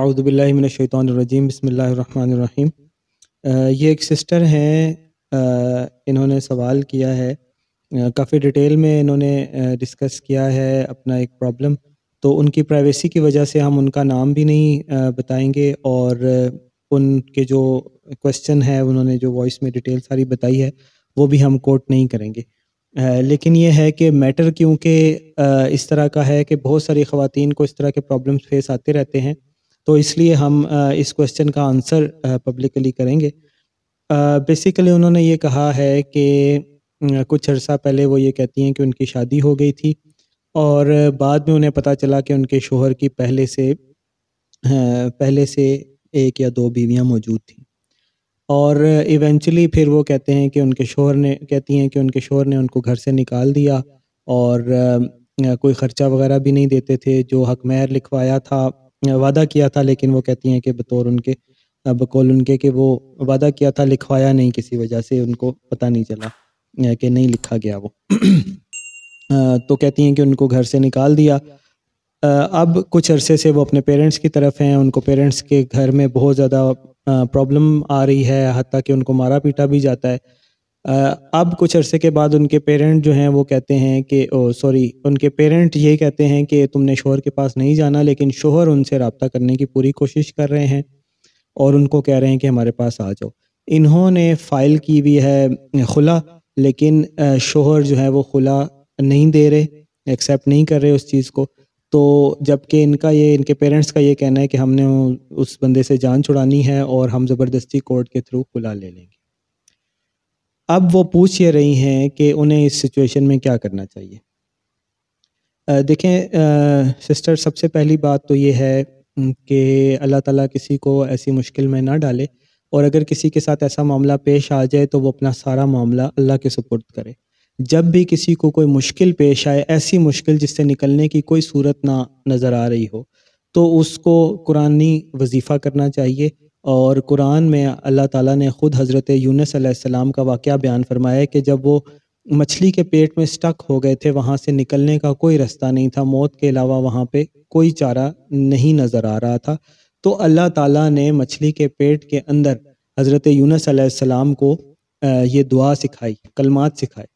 अरुदबिल्लिमिनशैतरजीम बसमीम uh, ये एक सिस्टर हैं uh, इन्होंने सवाल किया है uh, काफ़ी डिटेल में इन्होंने डिस्कस किया है अपना एक प्रॉब्लम तो उनकी प्राइवेसी की वजह से हम उनका नाम भी नहीं बताएंगे और उनके जो क्वेश्चन है उन्होंने जो वॉइस में डिटेल सारी बताई है वो भी हम कोट नहीं करेंगे लेकिन ये है कि मैटर क्योंकि इस तरह का है कि बहुत सारी खुवान को इस तरह के प्रॉब्लम्स फेस आते रहते हैं तो इसलिए हम इस क्वेश्चन का आंसर पब्लिकली करेंगे बेसिकली उन्होंने ये कहा है कि कुछ अर्सा पहले वो ये कहती हैं कि उनकी शादी हो गई थी और बाद में उन्हें पता चला कि उनके शोहर की पहले से पहले से एक या दो बीवियां मौजूद थी और इवेंचुअली फिर वो कहते हैं कि उनके शोहर ने कहती हैं कि उनके शोहर ने उनको घर से निकाल दिया और कोई ख़र्चा वगैरह भी नहीं देते थे जो हक लिखवाया था वादा किया था लेकिन वो कहती हैं कि बतौर उनके बकौल उनके कि वो वादा किया था लिखवाया नहीं किसी वजह से उनको पता नहीं चला कि नहीं लिखा गया वो तो कहती हैं कि उनको घर से निकाल दिया अब कुछ अरसे से वो अपने पेरेंट्स की तरफ हैं उनको पेरेंट्स के घर में बहुत ज़्यादा प्रॉब्लम आ रही है हती कि उनको मारा पीटा भी जाता है अब कुछ अरसे के बाद उनके पेरेंट जो हैं वो कहते हैं कि सॉरी उनके पेरेंट ये कहते हैं कि तुमने शोहर के पास नहीं जाना लेकिन शोहर उनसे रबता करने की पूरी कोशिश कर रहे हैं और उनको कह रहे हैं कि हमारे पास आ जाओ इन्होंने फाइल की हुई है खुला लेकिन शोहर जो है वो खुला नहीं दे रहे एक्सेप्ट नहीं कर रहे उस चीज़ को तो जबकि इनका ये इनके पेरेंट्स का ये कहना है कि हमने उस बंदे से जान छुड़ानी है और हम ज़बरदस्ती कोर्ट के थ्रू खुला ले लेंगे अब वो पूछ ये रही हैं कि उन्हें इस सिचुएशन में क्या करना चाहिए देखें सिस्टर सबसे पहली बात तो ये है कि अल्लाह ताला किसी को ऐसी मुश्किल में ना डाले और अगर किसी के साथ ऐसा मामला पेश आ जाए तो वो अपना सारा मामला अल्लाह के सुपुर्द करे जब भी किसी को कोई मुश्किल पेश आए ऐसी मुश्किल जिससे निकलने की कोई सूरत ना नज़र आ रही हो तो उसको कुरानी वजीफ़ा करना चाहिए और कुरान में अल्लाह ताला ने ख़ुद हज़रत यूनस सलाम का वाक़ बयान फरमाया कि जब वो मछली के पेट में स्टक हो गए थे वहाँ से निकलने का कोई रास्ता नहीं था मौत के अलावा वहाँ पे कोई चारा नहीं नज़र आ रहा था तो अल्लाह ताला ने मछली के पेट के अंदर हज़रत यूनस सलाम को ये दुआ सिखाई कलमात सिखाई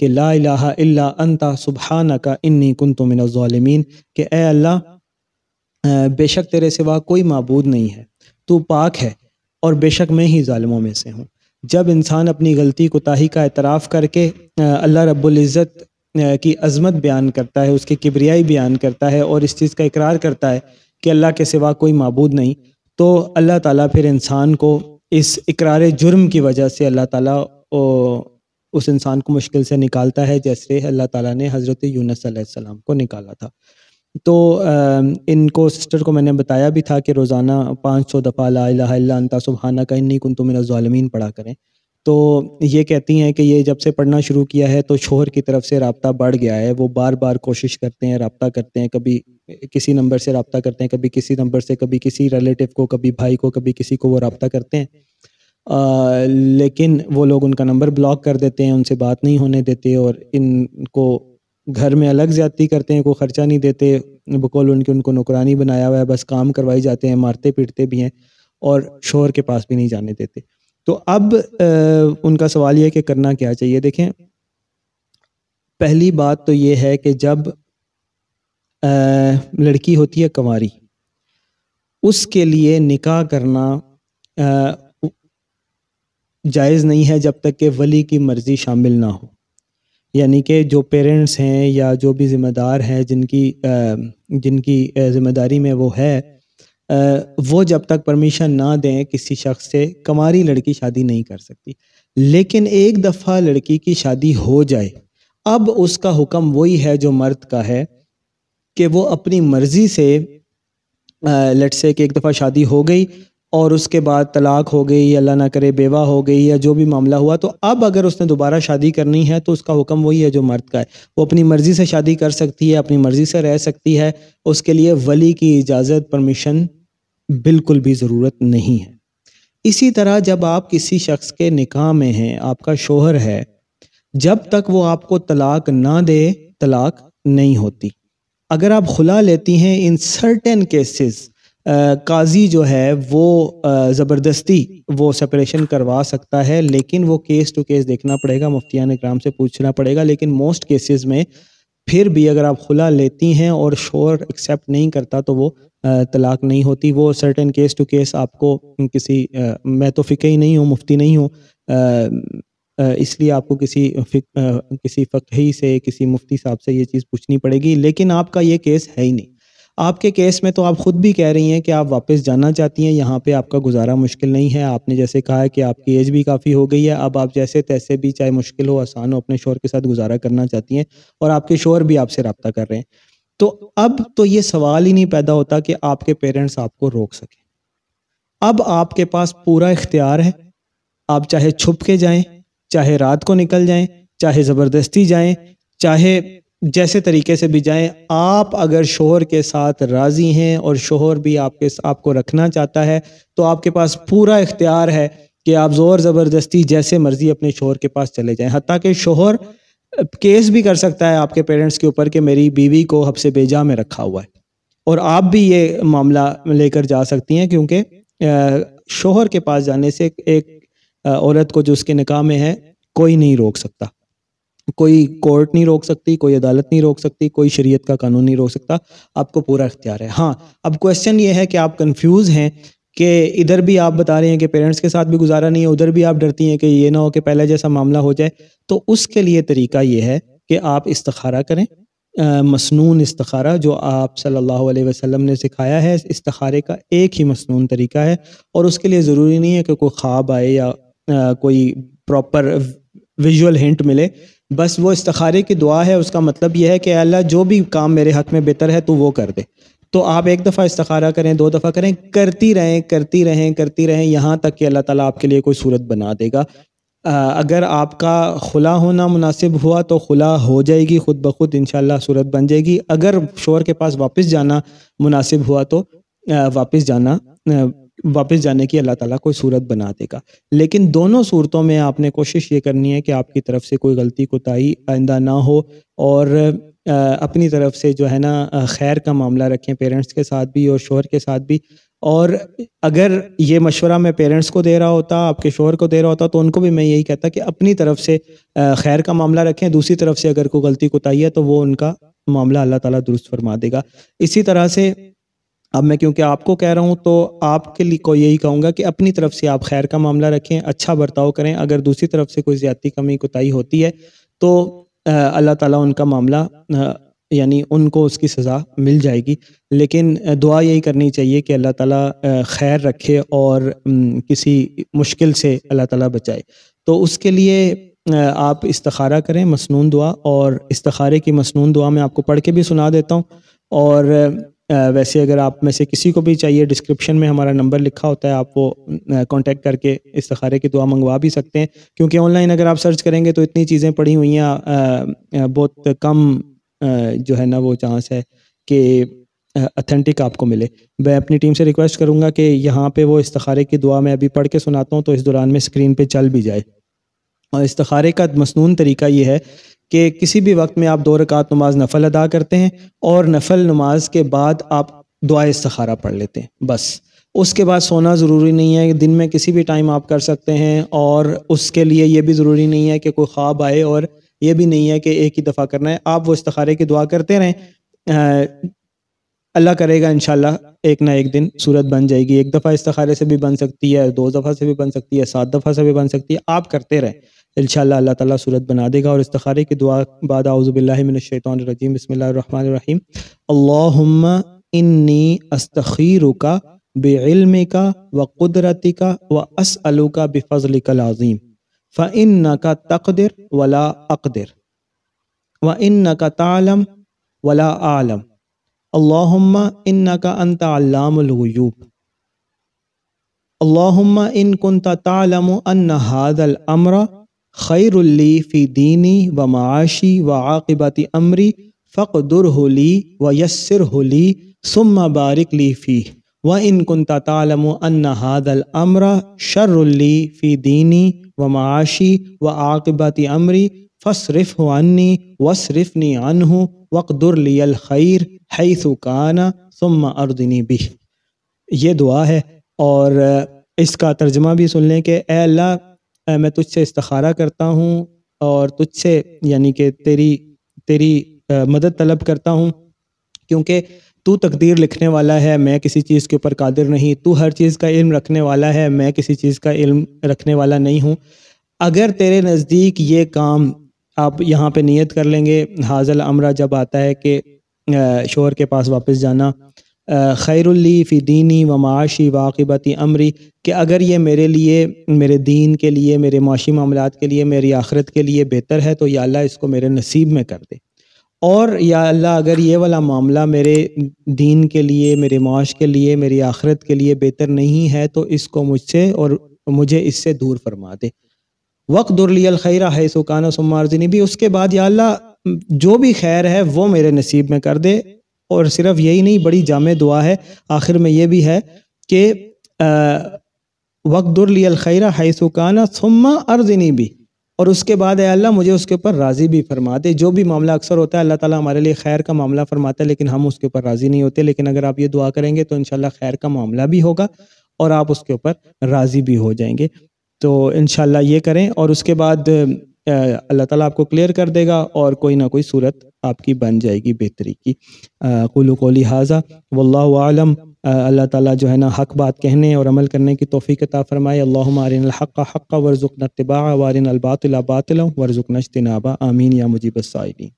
कि ला ला इल्ला अंता सुबहाना का इन्नी कुन तो मिनज़ालमीन के अल्लाह बेशक तेरे सिवा कोई मबूद नहीं है तू पाक है और बेशक मैं ही ालमों में से हूँ जब इंसान अपनी गलती कोताही का एतराफ़ करके अल्लाह रब्ज़त की अजमत बयान करता है उसकी किबरियाई बयान करता है और इस चीज़ का इकरार करता है कि अल्लाह के सिवा कोई मबूद नहीं तो अल्लाह ताला फिर इंसान को इस इकरार जुर्म की वजह से अल्लाह ताला उस इंसान को मुश्किल से निकालता है जैसे अल्लाह ताला ने हज़रत यूनस को निकाला था तो इनको सिस्टर को मैंने बताया भी था कि रोज़ाना पाँच सौ दफ़ा ला सुबहाना का इन्नी कुन तो मेरा ालमीन पढ़ा करें तो ये कहती हैं कि ये जब से पढ़ना शुरू किया है तो शोहर की तरफ से रबता बढ़ गया है वो बार बार कोशिश करते हैं रबता करते हैं कभी किसी नंबर से रबता करते हैं कभी किसी नंबर से कभी किसी रिलेटिव को कभी भाई को कभी किसी को वो रबता करते हैं आ, लेकिन वो लोग उनका नंबर ब्लॉक कर देते हैं उनसे बात नहीं होने देते और इनको घर में अलग ज्यादती करते हैं कोई ख़र्चा नहीं देते बकौल उनके उनको नौकरानी बनाया हुआ है बस काम करवाए जाते हैं मारते पीटते भी हैं और शोहर के पास भी नहीं जाने देते तो अब आ, उनका सवाल यह है कि करना क्या चाहिए देखें पहली बात तो ये है कि जब आ, लड़की होती है कंवारी उसके लिए निकाह करना जायज़ नहीं है जब तक कि वली की मर्ज़ी शामिल ना हो यानी कि जो पेरेंट्स हैं या जो भी ज़िम्मेदार हैं जिनकी जिनकी ज़िम्मेदारी में वो है वो जब तक परमिशन ना दें किसी शख्स से कमारी लड़की शादी नहीं कर सकती लेकिन एक दफ़ा लड़की की शादी हो जाए अब उसका हुक्म वही है जो मर्द का है कि वो अपनी मर्ज़ी से लट से कि एक दफ़ा शादी हो गई और उसके बाद तलाक हो गई अल्लाह ना करे बेवा हो गई या जो भी मामला हुआ तो अब अगर उसने दोबारा शादी करनी है तो उसका हुक्म वही है जो मर्द का है वो अपनी मर्ज़ी से शादी कर सकती है अपनी मर्ज़ी से रह सकती है उसके लिए वली की इजाज़त परमिशन बिल्कुल भी ज़रूरत नहीं है इसी तरह जब आप किसी शख्स के निकाह में हैं आपका शोहर है जब तक वो आपको तलाक ना दे तलाक नहीं होती अगर आप खुला लेती हैं इन सर्टेन केसेस काजी जो है वो ज़बरदस्ती वो सेपरेशन करवा सकता है लेकिन वो केस टू केस देखना पड़ेगा मुफ्तियान कराम से पूछना पड़ेगा लेकिन मोस्ट केसेस में फिर भी अगर आप खुला लेती हैं और शोर एक्सेप्ट नहीं करता तो वो तलाक नहीं होती वो सर्टेन केस टू केस आपको किसी मैं तो फ़िके ही नहीं हूँ मुफ्ती नहीं हूँ इसलिए आपको किसी फिक, किसी फ़कही से किसी मुफ्ती साहब से ये चीज़ पूछनी पड़ेगी लेकिन आपका ये केस है ही नहीं आपके केस में तो आप ख़ुद भी कह रही हैं कि आप वापस जाना चाहती हैं यहाँ पे आपका गुजारा मुश्किल नहीं है आपने जैसे कहा है कि आपकी एज भी काफ़ी हो गई है अब आप जैसे तैसे भी चाहे मुश्किल हो आसान हो अपने शोर के साथ गुजारा करना चाहती हैं और आपके शोर भी आपसे रबता कर रहे हैं तो अब तो ये सवाल ही नहीं पैदा होता कि आपके पेरेंट्स आपको रोक सकें अब आपके पास पूरा इख्तियार है आप चाहे छुप के जाएं चाहे रात को निकल जाएं चाहे ज़बरदस्ती जाएं चाहे जैसे तरीके से भी जाएं आप अगर शोहर के साथ राज़ी हैं और शोहर भी आपके आपको रखना चाहता है तो आपके पास पूरा इख्तियार है कि आप ज़ोर ज़बरदस्ती जैसे मर्ज़ी अपने शोहर के पास चले जाएं हती कि शोहर केस भी कर सकता है आपके पेरेंट्स के ऊपर कि मेरी बीवी को हबसे बेजा में रखा हुआ है और आप भी ये मामला लेकर जा सकती हैं क्योंकि शोहर के पास जाने से एक औरत को जो उसके निकाह में है कोई नहीं रोक सकता कोई कोर्ट नहीं रोक सकती कोई अदालत नहीं रोक सकती कोई शरीयत का कानून नहीं रोक सकता आपको पूरा अख्तियार है हाँ अब क्वेश्चन ये है कि आप कंफ्यूज हैं कि इधर भी आप बता रहे हैं कि पेरेंट्स के साथ भी गुजारा नहीं है उधर भी आप डरती हैं कि ये ना हो कि पहले जैसा मामला हो जाए तो उसके लिए तरीका ये है कि आप इस्तखारा करें मसनून इस्तखारा जो आप सल्लल्लाहु अलैहि वसल्लम ने सिखाया है इस्तखारे का एक ही मसनून तरीका है और उसके लिए ज़रूरी नहीं है कि कोई ख्वाब आए या आ, कोई प्रॉपर विजुअल हिंट मिले बस वो इस्तारे की दुआ है उसका मतलब यह है कि अल्लाह जो भी काम मेरे हक में बेहतर है तो वो कर दे तो आप एक दफ़ा इस्तारा करें दो दफ़ा करें करती रहें करती रहें करती रहें यहाँ तक कि अल्लाह ताला आपके लिए कोई सूरत बना देगा अगर आपका खुला होना मुनासिब हुआ तो खुला हो जाएगी ख़ुद ब खुद इन सूरत बन जाएगी अगर शोर के पास वापस जाना मुनासिब हुआ तो वापस जाना वापस जाने की अल्लाह ताला कोई सूरत बना देगा लेकिन दोनों सूरतों में आपने कोशिश ये करनी है कि आपकी तरफ से कोई गलती कोताही आइंदा ना हो और अपनी तरफ से जो है ना खैर का मामला रखें पेरेंट्स के साथ भी और शोहर के साथ भी और अगर ये मशवरा मैं पेरेंट्स को दे रहा होता आपके शोहर को दे रहा होता तो उनको भी मैं यही कहता कि अपनी तरफ से खैर का मामला रखें दूसरी तरफ से अगर कोई गलती कोताही है तो वो उनका मामला अल्लाह ताला दुरुस्त फरमा देगा इसी तरह से अब मैं क्योंकि आपको कह रहा हूँ तो आपके लिए को यही कहूँगा कि अपनी तरफ से आप खैर का मामला रखें अच्छा बर्ताव करें अगर दूसरी तरफ से कोई ज्यादा कमी कोताही होती है तो अल्लाह ताला उनका मामला यानी उनको उसकी सज़ा मिल जाएगी लेकिन दुआ यही करनी चाहिए कि अल्लाह ताला खैर रखे और किसी मुश्किल से अल्लाह ताला बचाए तो उसके लिए आप इस्तखारा करें मसनून दुआ और इस्तारे की मसनून दुआ मैं आपको पढ़ के भी सुना देता हूँ और वैसे अगर आप में से किसी को भी चाहिए डिस्क्रिप्शन में हमारा नंबर लिखा होता है आप वो कांटेक्ट करके इस्तखारे की दुआ मंगवा भी सकते हैं क्योंकि ऑनलाइन अगर आप सर्च करेंगे तो इतनी चीज़ें पड़ी हुई हैं बहुत कम जो है ना वो चांस है कि अथेंटिक आपको मिले मैं अपनी टीम से रिक्वेस्ट करूँगा कि यहाँ पर वो इस्तखारे की दुआ मैं अभी पढ़ के सुनाता हूँ तो इस दौरान में स्क्रीन पर चल भी जाए और इस्तखारे का मसनून तरीका ये है कि किसी भी वक्त में आप दो रकात नमाज नफल अदा करते हैं और नफल नमाज के बाद आप दुआ इस्तारा पढ़ लेते हैं बस उसके बाद सोना ज़रूरी नहीं है दिन में किसी भी टाइम आप कर सकते हैं और उसके लिए यह भी ज़रूरी नहीं है कि कोई ख्वाब आए और ये भी नहीं है कि एक ही दफ़ा करना है आप वो इस्तारे की दुआ करते रहें अल्लाह करेगा इन एक ना एक दिन सूरत बन जाएगी एक दफ़ा इस्तारे से भी बन सकती है दो दफ़ा से भी बन सकती है सात दफ़ा से भी बन सकती है आप करते रहें ان شاء اللہ اللہ تعالیٰ صورت بنا دے گا اور استخارے کی دعا بعد اعوذ باللہ من الشیطان الرجیم بسم اللہ الرحمن الرحیم اللہم انی استخیرک بعلمک وقدرتک واسألک بفضلک العظیم فانک تقدر ولا اقدر وانک تعلم ولا اعلم اللهم انك انت علام الغيوب اللهم ان كنت تعلم ان هذا الامر खैरली फ़ी दीनी व माशी व आक़बाती अमरी फ़ुर होली व यसर होली सुम बारिक ली फ़ी व इन कुनता तालम हादल अमर शर्रली फ़ी दीनी व माशी व आकबती अमरी फ़सरफ़ अन्नी वसरफ़नी अनहु वक़दुरलियल खैर है हैसुकाना सुम अर्दनी भी ये दुआ है और इसका तर्जमा भी सुन लें कि अल्लाह मैं तुझसे इस्तखारा करता हूँ और तुझसे यानी कि तेरी तेरी मदद तलब करता हूँ क्योंकि तू तकदीर लिखने वाला है मैं किसी चीज़ के ऊपर कादिर नहीं तू हर चीज़ का इल्म रखने वाला है मैं किसी चीज़ का इल्म रखने वाला नहीं हूँ अगर तेरे नज़दीक ये काम आप यहाँ पे नियत कर लेंगे हाजल अमरा जब आता है कि शोहर के पास वापस जाना खैरली फ़ी दीनी व माशी वाकबती अमरी कि अगर ये मेरे लिए मेरे दीन के लिए मेरे माशी मामला के लिए मेरी आखरत के लिए बेहतर है तो या अल्लाह इसको मेरे नसीब में कर दे और या अल्लाह अगर ये वाला मामला मेरे दीन के लिए मेरे माश के लिए मेरी आखरत के लिए बेहतर नहीं है तो इसको मुझसे और मुझे इससे दूर फरमा दे वक्त दुरलियल खैरा है सुकाना सुमारजनी भी उसके बाद या अल्लाह जो भी खैर है वो मेरे नसीब में कर दे और सिर्फ यही नहीं बड़ी जाम दुआ है आखिर में ये भी है कि वकदुरलियल खैरा हैसुकाना सुम्मा अर्जनी भी और उसके बाद अल्लाह मुझे उसके ऊपर राज़ी भी फरमा दे जो भी मामला अक्सर होता है अल्लाह ताला हमारे लिए खैर का मामला फरमाता है लेकिन हम उसके ऊपर राज़ी नहीं होते लेकिन अगर आप ये दुआ करेंगे तो इन खैर का मामला भी होगा और आप उसके ऊपर राज़ी भी हो जाएंगे तो इन ये करें और उसके बाद अल्लाह ताला आपको क्लियर कर देगा और कोई ना कोई सूरत आपकी बन जाएगी बेहतरी की कुल कोली हाजा वल्लम अल्लाह ताला जो है ना हक बात कहने और अमल करने की तोफ़ी कता फ़रमाए अल्लाहमारिन हक़ हक़ वर्ज़ुक़ नतबा वारिन अलबातिल बातिल वर्ज़ुक़ नश्तनाबा आमीन या मुजीब